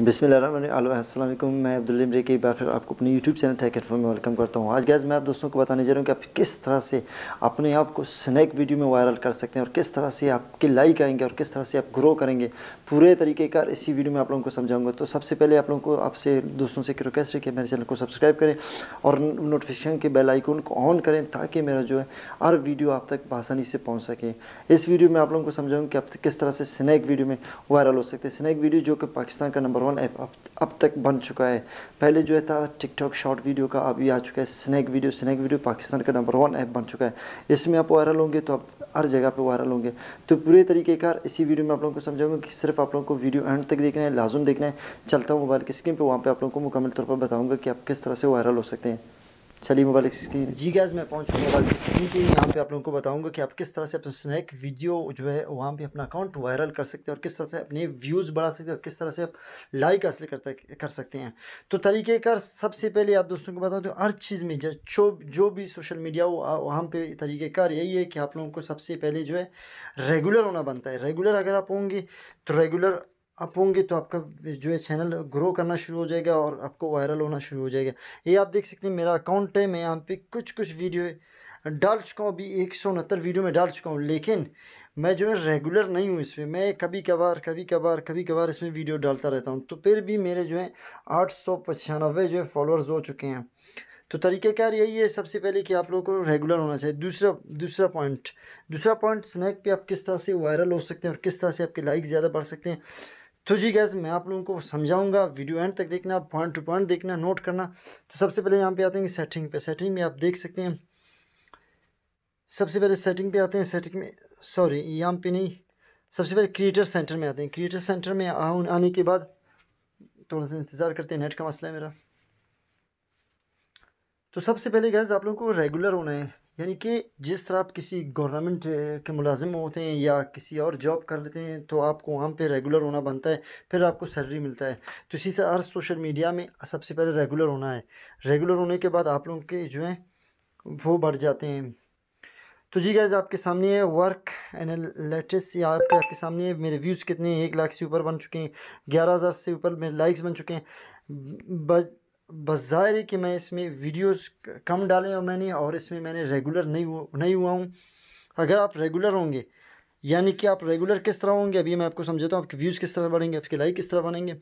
बिसमीम मैं अब्दुल इमरे की बार फिर आपको अपने यूट्यूब चैनल था इन्फो में वेलकम करता हूँ आज गैज़ मैं आप दोस्तों को बताने जा रहा हूँ कि आप किस तरह से अपने आप को स्नैक वीडियो में वायरल कर सकते हैं और किस तरह से आपके लाइक आएंगे और किस तरह से आप ग्रो करेंगे पूरे तरीके का इसी वीडियो में आप लोगों को समझाऊंगा तो सबसे पहले आप लोगों को आपसे दोस्तों से रिक्वेस्ट है कि मेरे चैनल को सब्सक्राइब करें और नोटिफिकेशन के बेल आइकन को ऑन करें ताकि मेरा जो है हर वीडियो आप तक आसानी से पहुँच सके इस वीडियो में आप लोगों को समझाऊँ कि आप किस तरह से स्नैक वीडियो में वायरल हो सकते हैं स्नैक वीडियो जो कि पाकिस्तान का नंबर नंबर वन ऐप अब अब तक बन चुका है पहले जो है था टिकटॉक शॉर्ट वीडियो का अभी आ चुका है snack video snack video Pakistan का नंबर वन ऐप बन चुका है इसमें आप वायरल होंगे तो आप हर जगह पे वायरल होंगे तो पूरे तरीके का इसी वीडियो में आप लोगों को समझाऊंगा कि सिर्फ आप लोगों को वीडियो एंड तक देखना है लाजम देखना है चलता हूँ मोबाइल की स्क्रीन पर वहाँ पर आप लोगों को मुकम्मल तौर पर बताऊँगा कि आप किस तरह से वायरल हो सकते हैं चलिए मोबाइल स्क्रीन जी गैस मैं पहुंच चुका मोबाइल की स्क्रीन पे यहाँ पे आप लोगों को बताऊंगा कि आप किस तरह से अपना स्नैक वीडियो जो है वहाँ पे अपना अकाउंट वायरल कर सकते हैं और किस तरह से अपने व्यूज़ बढ़ा सकते हैं और किस तरह से आप लाइक हासिल करते कर सकते हैं तो तरीक़ेकार सबसे पहले आप दोस्तों को बता दूँ हर चीज़ में जो जो भी सोशल मीडिया हो वहाँ पर तरीक़ेकार यही है कि आप लोगों को सबसे पहले जो है रेगुलर होना बनता है रेगुलर अगर आप होंगे तो रेगुलर आप होंगे तो आपका जो है चैनल ग्रो करना शुरू हो जाएगा और आपको वायरल होना शुरू हो जाएगा ये आप देख सकते हैं मेरा अकाउंट है मैं यहाँ पे कुछ कुछ वीडियो डाल चुका हूँ अभी एक सौ उनहत्तर वीडियो में डाल चुका हूँ लेकिन मैं जो है रेगुलर नहीं हूँ इसमें मैं कभी कभार कभी कभार कभी कभार इसमें वीडियो डालता रहता हूँ तो फिर भी मेरे जो है आठ सौ पचानवे जो है फॉलोअर्स हो चुके हैं तो तरीक़ाकार यही है सबसे पहले कि आप लोगों को रेगुलर होना चाहिए दूसरा दूसरा पॉइंट दूसरा पॉइंट स्नैक पे आप किस तरह से वायरल हो सकते हैं और किस तरह से आपके लाइक ज़्यादा बढ़ सकते हैं तो जी गैस मैं आप लोगों को समझाऊंगा वीडियो एंड तक देखना पॉइंट टू पॉइंट देखना नोट करना तो सबसे पहले यहाँ पे आते हैं सेटिंग पे सेटिंग में आप देख सकते हैं सबसे पहले सेटिंग पे आते हैं सेटिंग में सॉरी यहाँ पे नहीं सबसे पहले क्रिएटर सेंटर में आते हैं क्रिएटर सेंटर में आने के बाद थोड़ा सा इंतज़ार करते हैं नेट का मसला है मेरा तो सबसे पहले गैस आप लोगों को रेगुलर होना है यानी कि जिस तरह आप किसी गवर्नमेंट के मुलाजिम होते हैं या किसी और जॉब कर लेते हैं तो आपको वहाँ पे रेगुलर होना बनता है फिर आपको सैलरी मिलता है तो इसी से हर सोशल मीडिया में सबसे पहले रेगुलर होना है रेगुलर होने के बाद आप लोगों के जो हैं वो बढ़ जाते हैं तो जी गैज़ आपके सामने है वर्क एनालिटिक्स या आपके आपके सामने है मेरे व्यूज़ कितने हैं एक लाख से ऊपर बन चुके हैं ग्यारह हज़ार से ऊपर मेरे लाइक्स बन चुके हैं बज बाहर है कि मैं इसमें वीडियोस कम डाले हूँ मैंने और इसमें मैंने रेगुलर नहीं हुआ नहीं हुआ हूँ अगर आप रेगुलर होंगे यानी कि आप रेगुलर किस तरह होंगे अभी मैं आपको समझाता हूँ आपके व्यूज़ किस तरह बढ़ेंगे आपके लाइक किस तरह बनेंगे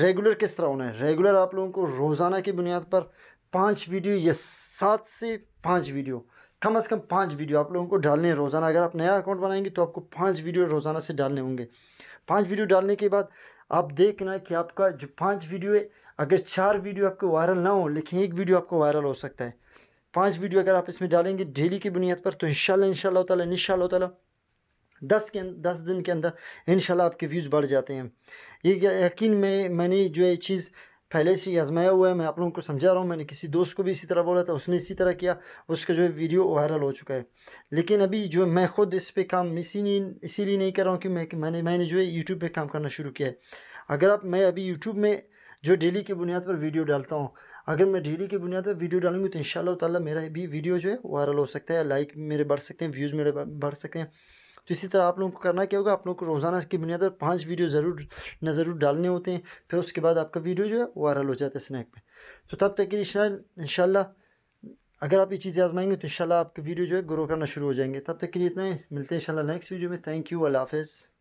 रेगुलर किस तरह होना है रेगुलर आप लोगों को रोज़ाना की बुनियाद पर पाँच वीडियो या सात से पाँच वीडियो कम से कम पाँच वीडियो आप लोगों को डालने हैं रोज़ाना अगर आप नया अकाउंट बनाएंगे तो आपको पाँच वीडियो रोज़ाना से डालने होंगे पाँच वीडियो डालने के बाद आप देखना कि आपका जो पाँच वीडियो है अगर चार वीडियो आपको वायरल ना हो लेकिन एक वीडियो आपको वायरल हो सकता है पाँच वीडियो अगर आप इसमें डालेंगे डेली की बुनियाद पर तो इन शाला तला इन तला दस के अं-, दस दिन के अंदर इन आपके व्यूज़ बढ़ जाते हैं ये यकीन में मैंने जो है चीज़ पहले से ही आजमाया हुआ है मैं आप लोगों को समझा रहा हूँ मैंने किसी दोस्त को भी इसी तरह बोला था उसने इसी तरह किया उसका जो है वीडियो वायरल हो चुका है लेकिन अभी जो मैं खुद इस पर काम नहीं इसीलिए नहीं कर रहा हूँ कि मैं मैंने मैंने जो है यूट्यूब पर काम करना शुरू किया है अगर आप मैं अभी यूट्यूब में जो डेली की बुनियाद पर वीडियो डालता हूँ अगर मैं डेली की बुनियाद पर वीडियो डालूँगी तो इन शाला मेरा भी वीडियो जो है वायरल हो सकता है लाइक मेरे बढ़ सकते हैं व्यूज़ मेरे बढ़ सकते हैं तो इसी तरह आप लोगों को करना क्या होगा आप लोगों को रोज़ाना इसकी बुनियाद पर पाँच वीडियो ज़रूर न ज़रूर डालने होते हैं फिर उसके बाद आपका वीडियो जो है वायरल हो जाता है स्नैक में तो तब तक के इन अगर आप ये चीज़ें आजमाएंगे तो इन आपके वीडियो जो है ग्रो करना शुरू हो जाएंगे तब तक के लिए इतना ही मिलते हैं शाला नेक्स्ट वीडियो में थैंक यू अल्लाह हाफिज़